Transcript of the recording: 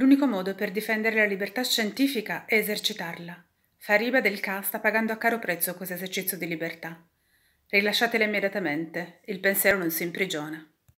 L'unico modo per difendere la libertà scientifica è esercitarla. Fariba del K sta pagando a caro prezzo questo esercizio di libertà. Rilasciatela immediatamente, il pensiero non si imprigiona.